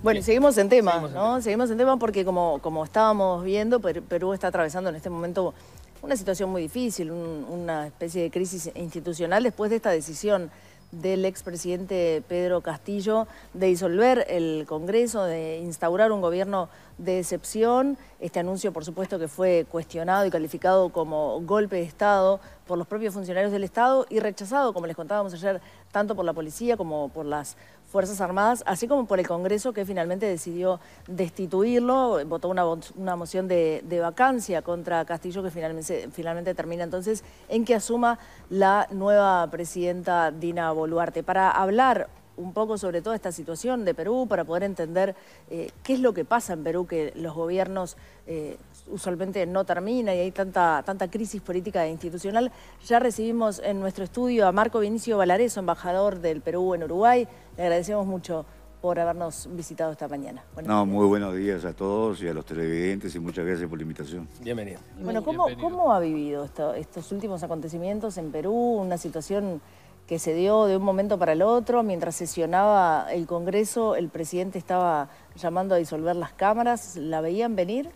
Bueno, seguimos en tema, ¿no? Seguimos en tema porque como, como estábamos viendo, Perú está atravesando en este momento una situación muy difícil, una especie de crisis institucional después de esta decisión del expresidente Pedro Castillo de disolver el Congreso, de instaurar un gobierno de excepción. Este anuncio, por supuesto, que fue cuestionado y calificado como golpe de Estado por los propios funcionarios del Estado y rechazado, como les contábamos ayer, tanto por la policía como por las Fuerzas Armadas, así como por el Congreso que finalmente decidió destituirlo, votó una, una moción de, de, vacancia contra Castillo que finalmente, finalmente termina entonces en que asuma la nueva presidenta Dina Boluarte. Para hablar un poco sobre toda esta situación de Perú para poder entender eh, qué es lo que pasa en Perú, que los gobiernos eh, usualmente no terminan y hay tanta, tanta crisis política e institucional. Ya recibimos en nuestro estudio a Marco Vinicio Valares, embajador del Perú en Uruguay. Le agradecemos mucho por habernos visitado esta mañana. muy buenos días a todos y a los televidentes y muchas gracias por la invitación. Bienvenido. Bueno, ¿cómo, ¿cómo ha vivido estos últimos acontecimientos en Perú? Una situación que se dio de un momento para el otro. Mientras sesionaba el Congreso, el presidente estaba llamando a disolver las cámaras. ¿La veían venir?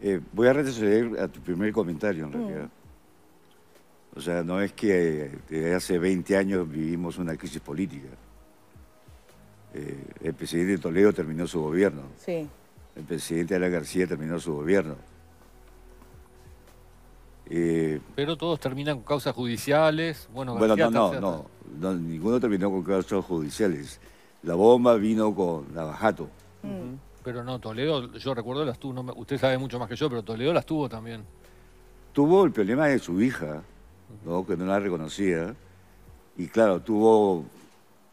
Eh, voy a retroceder a tu primer comentario, en mm. realidad. O sea, no es que eh, desde hace 20 años vivimos una crisis política. Eh, el presidente Toledo terminó su gobierno. Sí. El presidente Ala García terminó su gobierno eh, pero todos terminan con causas judiciales. Bueno, no, no, no, ninguno terminó con causas judiciales. La bomba vino con Navajato. Mm. Pero no, Toledo, yo recuerdo las tuvo, usted sabe mucho más que yo, pero Toledo las tuvo también. Tuvo el problema de su hija, ¿no? que no la reconocía, y claro, tuvo,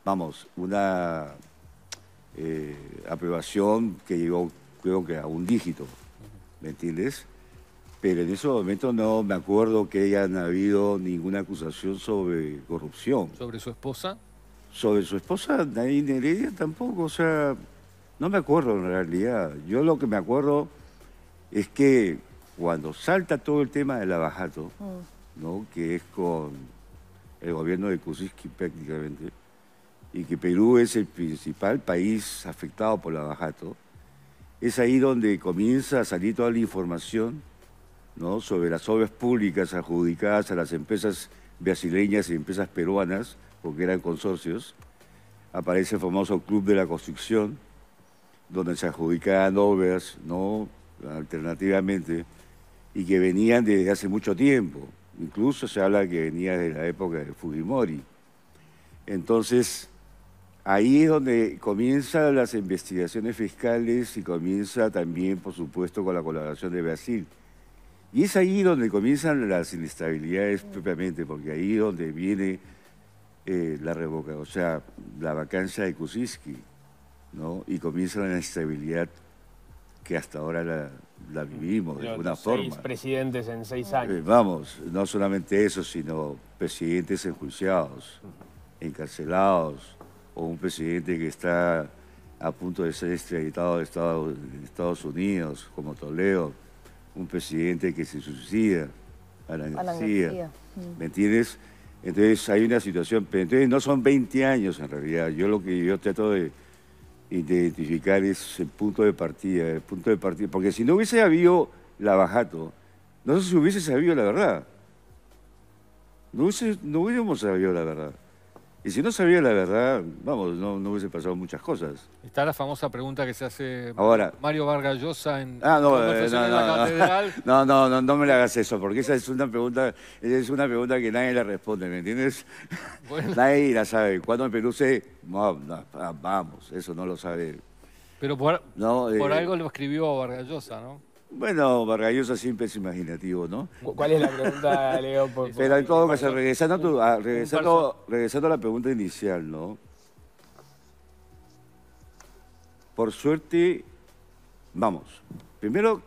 vamos, una eh, aprobación que llegó creo que a un dígito, ¿me entiendes? pero en ese momento no me acuerdo que hayan habido ninguna acusación sobre corrupción. ¿Sobre su esposa? Sobre su esposa, Nadine Heredia tampoco, o sea, no me acuerdo en realidad. Yo lo que me acuerdo es que cuando salta todo el tema del abajato, mm. ¿no? que es con el gobierno de Kuczynski prácticamente, y que Perú es el principal país afectado por el abajato, es ahí donde comienza a salir toda la información sobre las obras públicas adjudicadas a las empresas brasileñas y empresas peruanas, porque eran consorcios, aparece el famoso Club de la Construcción, donde se adjudicaban obras ¿no? alternativamente y que venían desde hace mucho tiempo. Incluso se habla que venía desde la época de Fujimori. Entonces, ahí es donde comienzan las investigaciones fiscales y comienza también, por supuesto, con la colaboración de Brasil. Y es ahí donde comienzan las inestabilidades propiamente, porque ahí donde viene eh, la revoca, o sea, la vacancia de Kuczynski, ¿no? Y comienza la inestabilidad que hasta ahora la, vivimos de alguna forma. Seis presidentes en seis eh, años. vamos, no solamente eso, sino presidentes enjuiciados, encarcelados, o un presidente que está a punto de ser extraditado de de Estados Unidos, como Toledo un presidente que se suicida, Alan ¿Me mm. entiendes? Entonces hay una situación, pero entonces no son 20 años en realidad. Yo lo que yo trato de, identificar es el punto de partida, el punto de partida, porque si no hubiese habido la bajato, no sé si hubiese sabido la verdad. No, hubiese, no hubiéramos sabido la verdad. Y si no sabía la verdad, vamos, no, hubiese pasado muchas cosas. Está la famosa pregunta que se hace Ahora, Mario Vargas Llosa en, ah, no, eh, no, la catedral. No, no, no, me le hagas eso, porque esa es una pregunta, es una pregunta que nadie le responde, ¿me entiendes? Nadie la sabe. Cuando me Perú se... Ah, vamos, eso no lo sabe. Pero por, por eh, algo lo escribió Vargas Llosa, ¿no? Bueno, Vargallosa siempre es imaginativo, ¿no? ¿Cuál es la pregunta, Leo? Pero en todo regresando, a, la pregunta inicial, ¿no? Por suerte, vamos, primero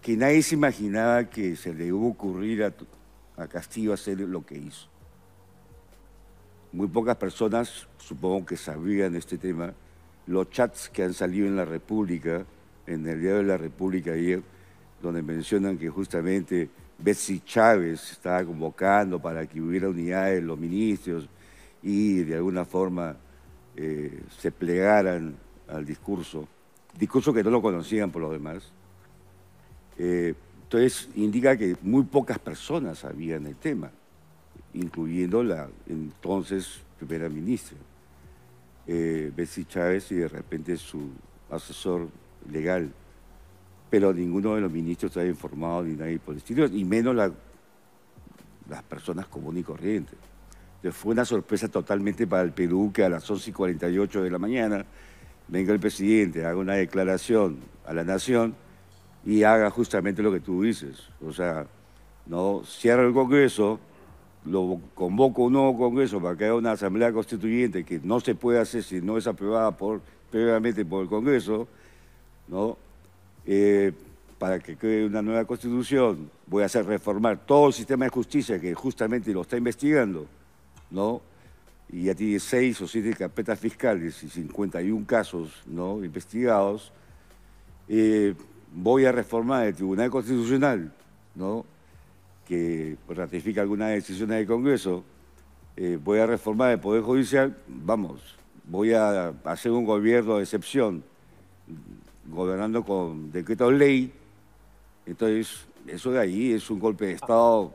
que nadie se imaginaba que se le hubo a ocurrir a, a Castillo hacer lo que hizo. Muy pocas personas, supongo que sabían este tema, los chats que han salido en la República, en el Diario de la República ayer, donde mencionan que justamente Betsy Chávez estaba convocando para que hubiera unidades, los ministros y de alguna forma eh, se plegaran al discurso, discurso que no lo conocían por los demás. Eh, entonces indica que muy pocas personas sabían el tema, incluyendo la entonces primera ministra, eh, Betsy Chávez, y de repente su asesor legal. Pero ninguno de los ministros está informado ni nadie por el y menos las personas comunes y corrientes. Entonces fue una sorpresa totalmente para el Perú que a las 11 y 48 de la mañana venga el presidente, haga una declaración a la nación y haga justamente lo que tú dices. O sea, no cierra el Congreso, lo convoco un nuevo Congreso para que haya una asamblea constituyente que no se puede hacer si no es aprobada por, previamente por el Congreso, ¿no? Eh, para que cree una nueva constitución, voy a hacer reformar todo el sistema de justicia que justamente lo está investigando, ¿no? Y ya tiene seis o siete carpetas fiscales y 51 casos, ¿no? Investigados. Eh, voy a reformar el Tribunal Constitucional, ¿no? Que ratifica algunas decisiones del Congreso. Eh, voy a reformar el Poder Judicial. Vamos, voy a hacer un gobierno de excepción gobernando con decreto ley. Entonces, eso de ahí es un golpe de Estado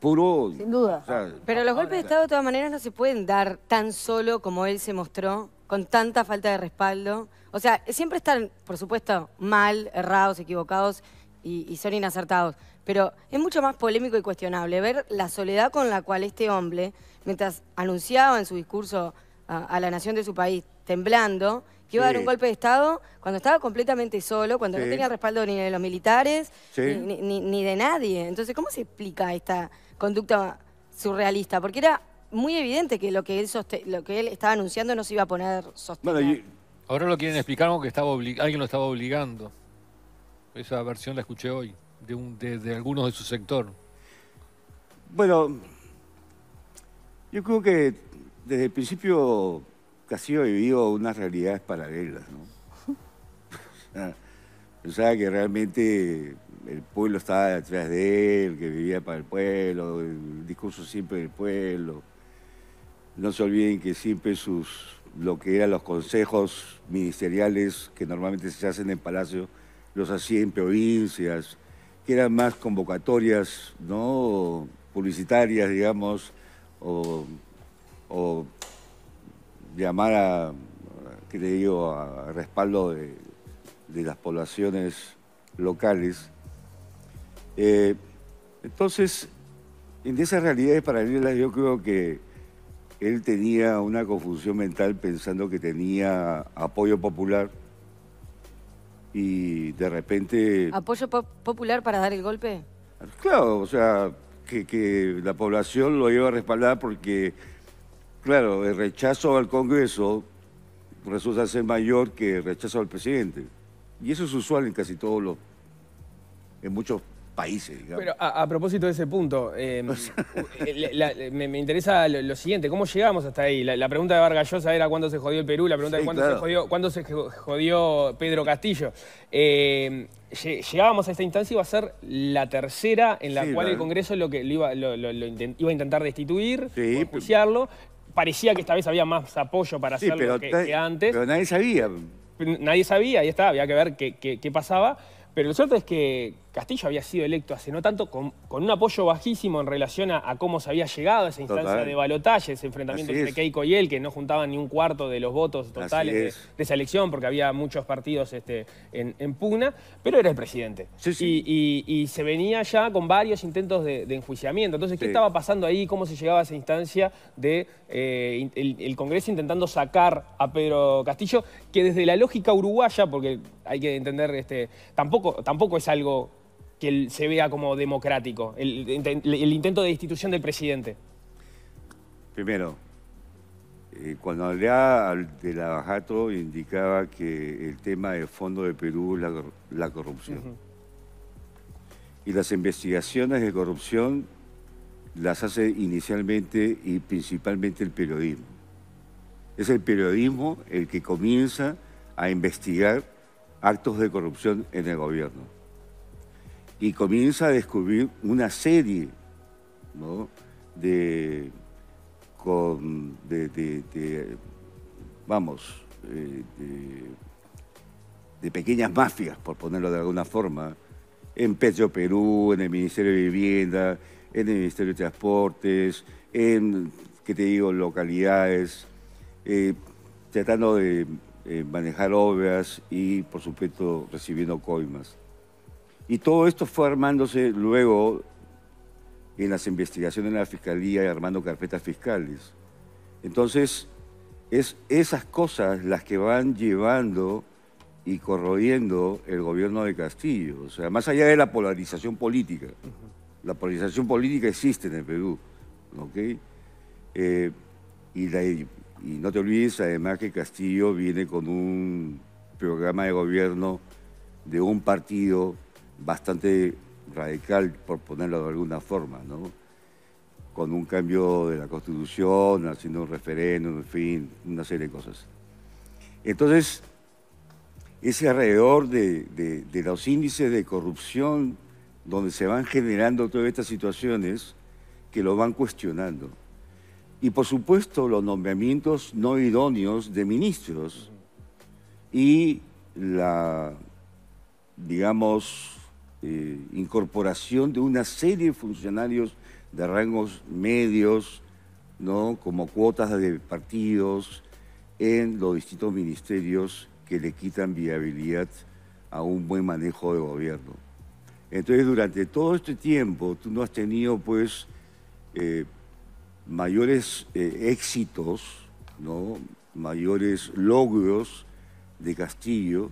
puro. Sin duda. Pero los golpes de Estado de todas maneras no se pueden dar tan solo como él se mostró, con tanta falta de respaldo. O sea, siempre están, por supuesto, mal, errados, equivocados y son inacertados. Pero es mucho más polémico y cuestionable ver la soledad con la cual este hombre, mientras anunciaba en su discurso a, la nación de su país temblando, que iba a dar un golpe de Estado cuando estaba completamente solo, cuando no tenía respaldo ni de los militares, ni, de nadie. Entonces, ¿cómo se explica esta conducta surrealista? Porque era muy evidente que lo que él, lo que él estaba anunciando no se iba a poner Ahora lo quieren explicar como que estaba alguien lo estaba obligando. Esa versión la escuché hoy, de, un, de, algunos de su sector. Bueno, yo creo que desde el principio Castillo vivido unas realidades paralelas, ¿no? Pensaba que realmente el pueblo estaba detrás de él, que vivía para el pueblo, el discurso siempre del pueblo. No se olviden que siempre sus, lo que eran los consejos ministeriales que normalmente se hacen en Palacio, los hacía en provincias, que eran más convocatorias, ¿no? publicitarias, digamos, o o llamar a, creo a respaldo de, las poblaciones locales. Eh, entonces, en esas realidades paralelas yo creo que él tenía una confusión mental pensando que tenía apoyo popular y de repente... ¿Apoyo popular para dar el golpe? Claro, o sea, que, que la población lo iba a respaldar porque Claro, el rechazo al Congreso resulta ser mayor que el rechazo al presidente. Y eso es usual en casi todos los... en muchos países, digamos. Pero a, propósito de ese punto, em, me, interesa lo, siguiente, ¿cómo llegamos hasta ahí? La, pregunta de Vargallosa era cuándo se jodió el Perú, la pregunta de cuándo, se jodió, Pedro Castillo. Em, llegábamos a esta instancia y iba a ser la tercera en la cual el Congreso lo que iba, a intentar destituir, sí, parecía que esta vez había más apoyo para hacerlo que, antes. Pero nadie sabía. Nadie sabía, ahí está, había que ver qué, qué pasaba. Pero lo cierto es que Castillo había sido electo hace no tanto con, un apoyo bajísimo en relación a, cómo se había llegado a esa instancia de balotaje, ese enfrentamiento entre Keiko y él, que no juntaban ni un cuarto de los votos totales de, esa elección, porque había muchos partidos este, en, pugna, pero era el presidente. Sí, Y, se venía ya con varios intentos de, enjuiciamiento. Entonces, ¿qué estaba pasando ahí? ¿Cómo se llegaba a esa instancia del eh, Congreso intentando sacar a Pedro Castillo? Que desde la lógica uruguaya, porque hay que entender, este, tampoco, tampoco es algo que se vea como democrático, el, intento de destitución del presidente? Primero, eh, cuando hablaba de la Bajato indicaba que el tema de fondo de Perú es la, corrupción. Y las investigaciones de corrupción las hace inicialmente y principalmente el periodismo. Es el periodismo el que comienza a investigar actos de corrupción en el gobierno y comienza a descubrir una serie de, vamos, eh, de, pequeñas mafias, por ponerlo de alguna forma, en Petro Perú, en el Ministerio de Vivienda, en el Ministerio de Transportes, en, ¿qué te digo?, localidades, eh, tratando de eh, manejar obras y, por supuesto, recibiendo coimas. Y todo esto fue armándose luego en las investigaciones de la Fiscalía y armando carpetas fiscales. Entonces, es esas cosas las que van llevando y corroyendo el gobierno de Castillo. O sea, más allá de la polarización política. La polarización política existe en el Perú. Eh, y no te olvides además que Castillo viene con un programa de gobierno de un partido bastante radical, por ponerlo de alguna forma, ¿no? con un cambio de la constitución, haciendo un referéndum, en fin, una serie de cosas. Entonces, ese alrededor de, de los índices de corrupción donde se van generando todas estas situaciones que lo van cuestionando. Y por supuesto los nombramientos no idóneos de ministros y la, digamos, eh, incorporación de una serie de funcionarios de rangos medios, ¿no? como cuotas de partidos en los distintos ministerios que le quitan viabilidad a un buen manejo de gobierno. Entonces, durante todo este tiempo, tú no has tenido, pues, eh, mayores eh, éxitos, ¿no? mayores logros de Castillo,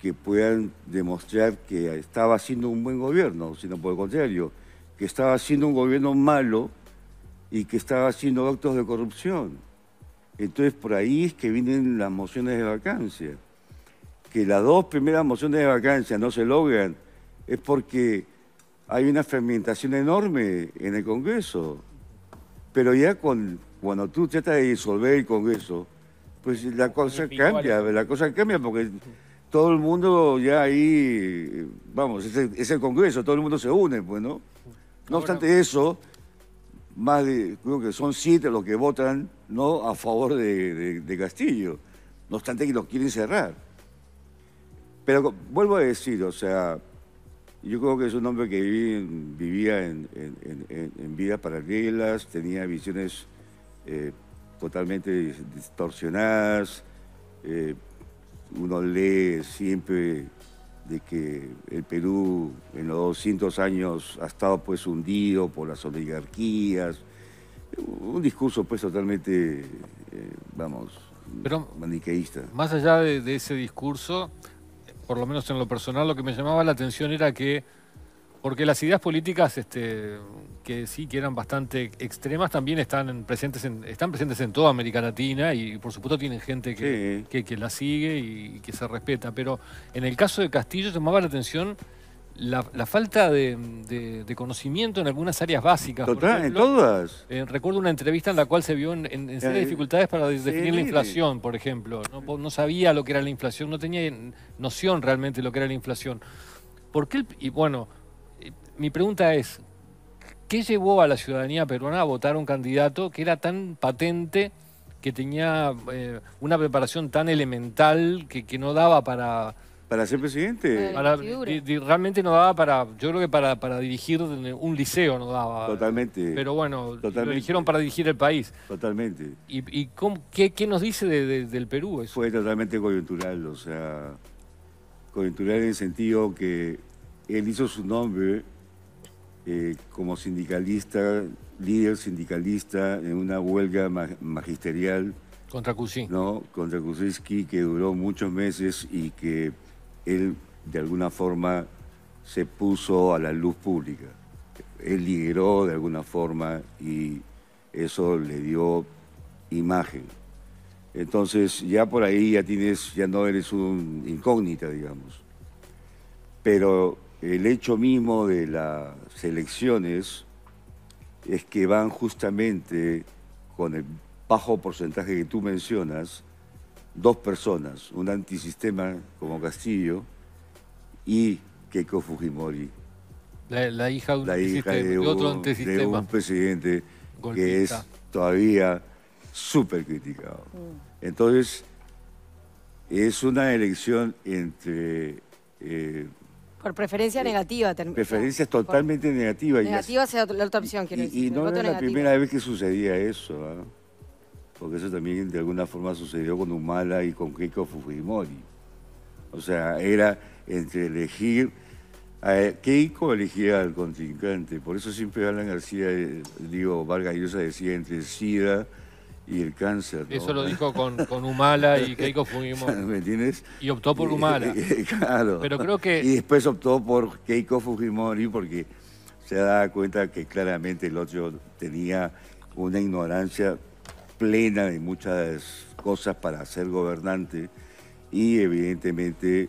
que puedan demostrar que estaba haciendo un buen gobierno, sino por el contrario, que estaba haciendo un gobierno malo y que estaba haciendo actos de corrupción. Entonces por ahí es que vienen las mociones de vacancia. Que las dos primeras mociones de vacancia no se logran es porque hay una fermentación enorme en el Congreso. Pero ya con, cuando tú tratas de disolver el Congreso, pues la cosa cambia, la cosa cambia porque todo el mundo ya ahí, vamos, es el, Congreso, todo el mundo se une, pues, ¿no? No obstante eso, más de, creo que son siete los que votan no a favor de, Castillo, no obstante que los quieren cerrar. Pero vuelvo a decir, o sea, yo creo que es un hombre que vivía en, vidas paralelas, tenía visiones eh, totalmente distorsionadas, eh, uno lee siempre de que el Perú en los 200 años ha estado pues hundido por las oligarquías, un discurso pues totalmente, eh, vamos, maniqueísta. Más allá de, ese discurso, por lo menos en lo personal, lo que me llamaba la atención era que porque las ideas políticas este, que sí que eran bastante extremas también están presentes en, están presentes en toda América Latina y por supuesto tienen gente que, la sigue y que se respeta. Pero en el caso de Castillo llamaba la atención la, falta de, conocimiento en algunas áreas básicas. en todas. Eh, recuerdo una entrevista en la cual se vio en, en, de serias eh, dificultades para definir la inflación, por ejemplo. No, sabía lo que era la inflación, no tenía noción realmente de lo que era la inflación. ¿Por qué? y bueno, mi pregunta es, ¿qué llevó a la ciudadanía peruana a votar a un candidato que era tan patente, que tenía eh, una preparación tan elemental, que, no daba para... Para ser presidente. realmente no daba para, yo creo que para, dirigir un liceo no daba. Totalmente. Pero bueno, lo eligieron para dirigir el país. Totalmente. ¿Y, qué, nos dice del Perú eso? Fue totalmente coyuntural, o sea, coyuntural en el sentido que él hizo su nombre eh, como sindicalista, líder sindicalista en una huelga magisterial. Contra Kuczynski. No, contra Kuczynski, que duró muchos meses y que él de alguna forma se puso a la luz pública. Él lideró de alguna forma y eso le dio imagen. Entonces ya por ahí ya tienes, ya no eres un incógnita, digamos. Pero el hecho mismo de las elecciones es que van justamente con el bajo porcentaje que tú mencionas, dos personas, un antisistema como Castillo y Keiko Fujimori. La, hija, de un, la hija de, otro presidente que es todavía súper criticado. Mm. Entonces, es una elección entre eh, por preferencia negativa. Preferencia totalmente negativa. Negativa la otra opción, y, no, era la primera vez que sucedía eso, ¿ah? porque eso también de alguna forma sucedió con Humala y con Keiko Fujimori. O sea, era entre elegir... A Keiko elegía al contrincante, por eso siempre Alan García, eh, digo, Vargas Llosa decía entre SIDA y el cáncer. Eso lo dijo con, con Humala y Keiko Fujimori. ¿Me entiendes? Y optó por Humala. claro. Pero creo que... Y después optó por Keiko Fujimori porque se da cuenta que claramente el otro tenía una ignorancia plena de muchas cosas para ser gobernante y evidentemente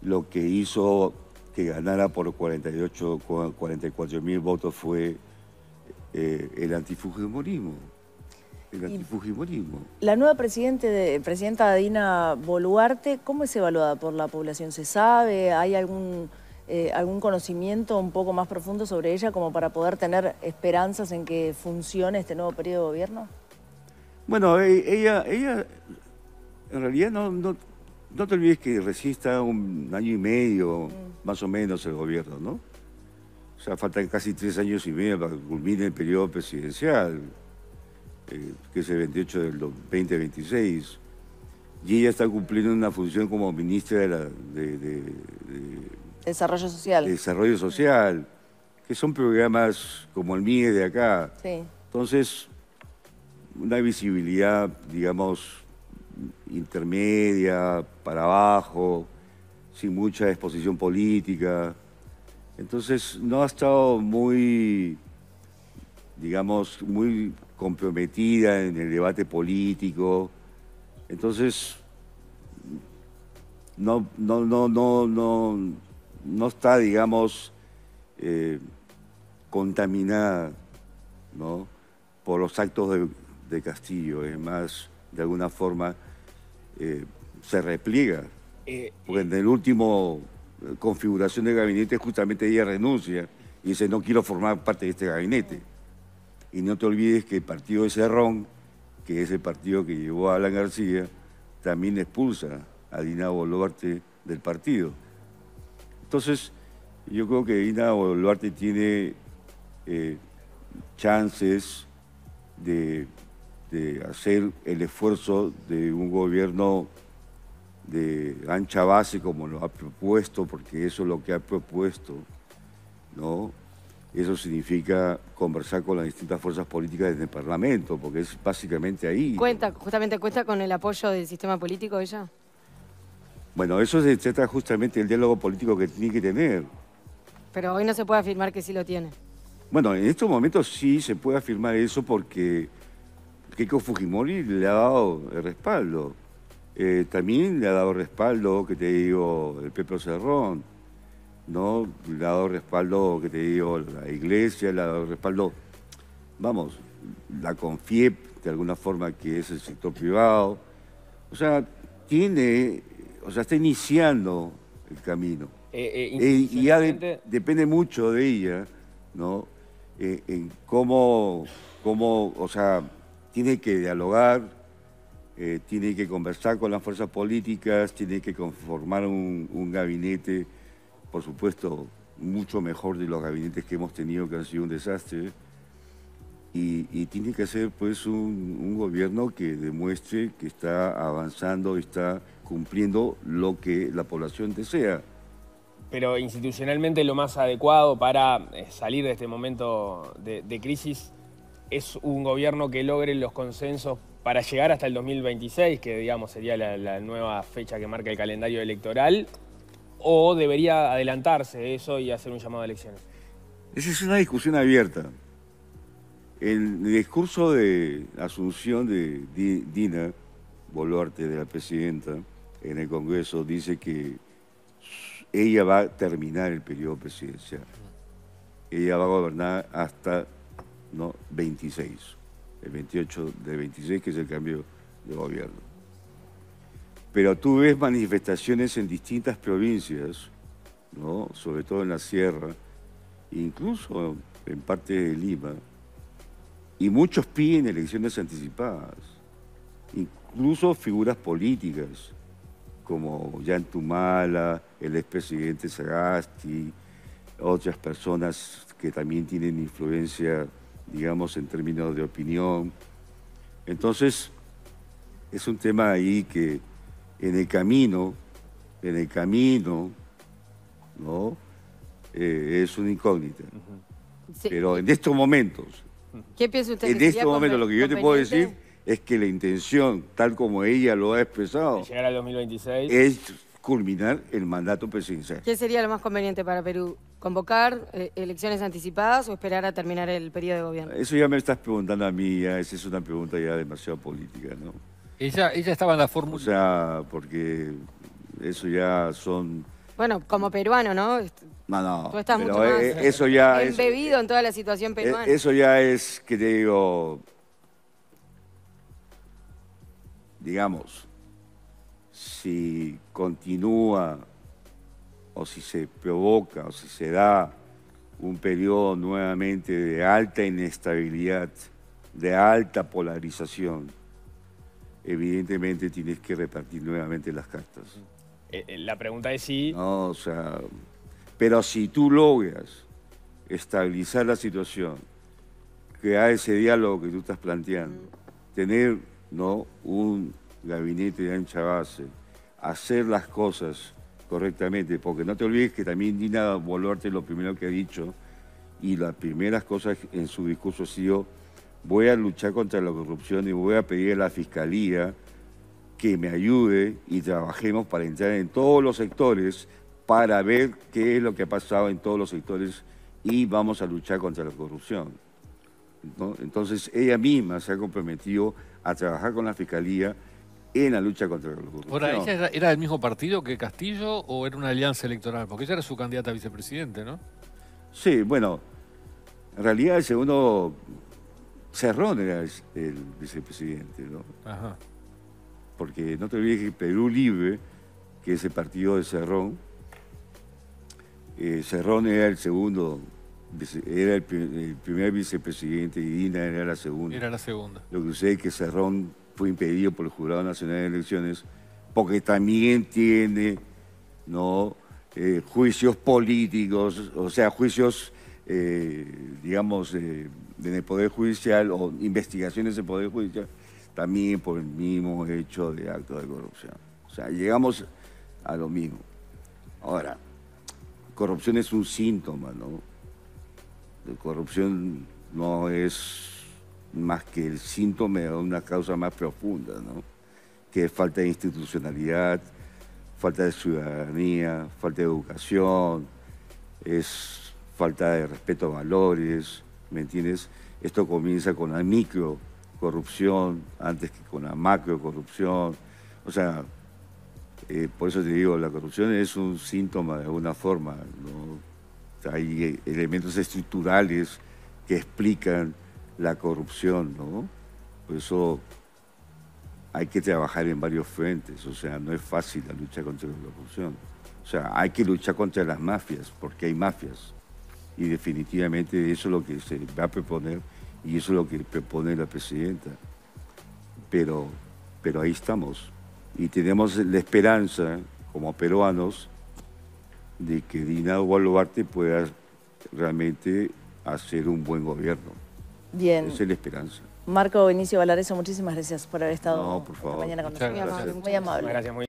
lo que hizo que ganara por 48, 44 mil votos fue eh, el antifujimorismo el La nueva presidente presidenta Dina Boluarte, ¿cómo es evaluada por la población? ¿Se sabe? ¿Hay algún, eh, algún conocimiento un poco más profundo sobre ella como para poder tener esperanzas en que funcione este nuevo periodo de gobierno? Bueno, e, ella, ella en realidad no, te olvides que resista un año y medio, mm. más o menos, el gobierno, ¿no? O sea, faltan casi tres años y medio para que culmine el periodo presidencial que es el 28 del 2026, y ella está cumpliendo una función como ministra de, Desarrollo Social. Desarrollo Social, que son programas como el MIE de acá. Entonces, una visibilidad, digamos, intermedia, para abajo, sin mucha exposición política. Entonces, no ha estado muy, digamos, muy comprometida en el debate político. Entonces, no, no, no, no, no, no está, digamos, eh, contaminada ¿no? por los actos de, Castillo. Es más, de alguna forma, eh, se repliega. Eh, Porque en el último configuración del gabinete justamente ella renuncia y dice no quiero formar parte de este gabinete. Y no te olvides que el partido de Cerrón, que es el partido que llevó a Alan García, también expulsa a Dina Boluarte del partido. Entonces, yo creo que Dina Boluarte tiene eh, chances de, de hacer el esfuerzo de un gobierno de ancha base como lo ha propuesto, porque eso es lo que ha propuesto, ¿no? Eso significa conversar con las distintas fuerzas políticas desde el Parlamento, porque es básicamente ahí. ¿Cuenta, justamente cuenta con el apoyo del sistema político ella? Bueno, eso se trata justamente del diálogo político que tiene que tener. Pero hoy no se puede afirmar que sí lo tiene. Bueno, en estos momentos sí se puede afirmar eso porque Keiko Fujimori le ha dado el respaldo. Eh, también le ha dado respaldo, que te digo, el Pepe Cerrón. ¿no? Le respaldo, que te digo, la iglesia, le lado respaldo, vamos, la CONFIEP, de alguna forma, que es el sector privado. O sea, tiene, o sea, está iniciando el camino. Eh, eh, eh, y ya depende mucho de ella, ¿no? en cómo, cómo, o sea, tiene que dialogar, tiene que conversar con las fuerzas políticas, tiene que conformar un gabinete por supuesto, mucho mejor de los gabinetes que hemos tenido, que han sido un desastre. Y, tiene que ser pues un, gobierno que demuestre que está avanzando, está cumpliendo lo que la población desea. Pero institucionalmente lo más adecuado para eh, salir de este momento de, crisis es un gobierno que logre los consensos para llegar hasta el 2026, que digamos sería la nueva fecha que marca el calendario electoral, o debería adelantarse eso y hacer un llamado a elecciones? Esa es una discusión abierta. El discurso de asunción de Dina Boluarte, de la presidenta, en el Congreso, dice que ella va a terminar el periodo presidencial. Ella va a gobernar hasta no, 26, el 28 de 26, que es el cambio de gobierno. Pero tú ves manifestaciones en distintas provincias, ¿no? sobre todo en la sierra, incluso en parte de Lima, y muchos piden elecciones anticipadas, incluso figuras políticas como Tumala, el expresidente Sagasti, otras personas que también tienen influencia, digamos, en términos de opinión. Entonces, es un tema ahí que en el camino, en el camino, ¿no? Eh, es una incógnita. Pero en estos momentos, ¿qué piensa usted? En estos momentos, lo que yo te puedo decir es que la intención, tal como ella lo ha expresado, es culminar el mandato presidencial. ¿Qué sería lo más conveniente para Perú? ¿Convocar eh, elecciones anticipadas o esperar a terminar el periodo de gobierno? Eso ya me estás preguntando a mí, esa es una pregunta ya demasiado política, ¿no? Ella, ella estaba en la fórmula. O sea, porque eso ya son. Bueno, como peruano, ¿no? No, no. Tú estás mucho eh, eso ya eh, embebido en toda la situación eh, peruana. Eso ya es, que te digo, digamos, si continúa o si se provoca o si se da un periodo nuevamente de alta inestabilidad, de alta polarización, evidentemente tienes que repartir nuevamente las cartas. Eh, eh, la pregunta es si... No, o sea, pero si tú logras estabilizar la situación, crear ese diálogo que tú estás planteando, tener ¿no? un gabinete de ancha base, hacer las cosas correctamente, porque no te olvides que también Dina Boluarte lo primero que ha dicho y las primeras cosas en su discurso ha sido voy a luchar contra la corrupción y voy a pedir a la Fiscalía que me ayude y trabajemos para entrar en todos los sectores, para ver qué es lo que ha pasado en todos los sectores y vamos a luchar contra la corrupción. Entonces ella misma se ha comprometido a trabajar con la Fiscalía en la lucha contra la corrupción. Ahora, ¿ella era, era, del mismo partido que Castillo o era una alianza electoral? Porque ella era su candidata a vicepresidente, ¿no? Sí, bueno, en realidad el segundo Cerrón era el vicepresidente, ¿no? Ajá. Porque no te olvides que Perú Libre, que es el partido de Cerrón, eh, Cerrón era el segundo, era el, primer vicepresidente y Dina era la segunda. Era la segunda. Lo que sucede es que Cerrón fue impedido por el Jurado Nacional de Elecciones porque también tiene ¿no? Eh, juicios políticos, o sea, juicios, eh, digamos, en el Poder Judicial o investigaciones del Poder Judicial también por el mismo hecho de acto de corrupción. O sea, llegamos a lo mismo. Ahora, corrupción es un síntoma, ¿no? La corrupción no es más que el síntoma de una causa más profunda, ¿no? Que es falta de institucionalidad, falta de ciudadanía, falta de educación, es falta de respeto a valores, ¿me entiendes? Esto comienza con la micro corrupción antes que con la macro corrupción. O sea, eh, por eso te digo, la corrupción es un síntoma de alguna forma. ¿no? Hay elementos estructurales que explican la corrupción, ¿no? Por eso hay que trabajar en varios frentes, o sea, no es fácil la lucha contra la corrupción. O sea, hay que luchar contra las mafias, porque hay mafias y definitivamente eso es lo que se va a proponer y eso es lo que propone la presidenta. Pero, pero ahí estamos y tenemos la esperanza como peruanos de que Dina Boluarte pueda realmente hacer un buen gobierno. Bien. Esa es la esperanza. Marco Benicio Valareso, muchísimas gracias por haber estado mañana con nosotros. Muy amable. Gracias,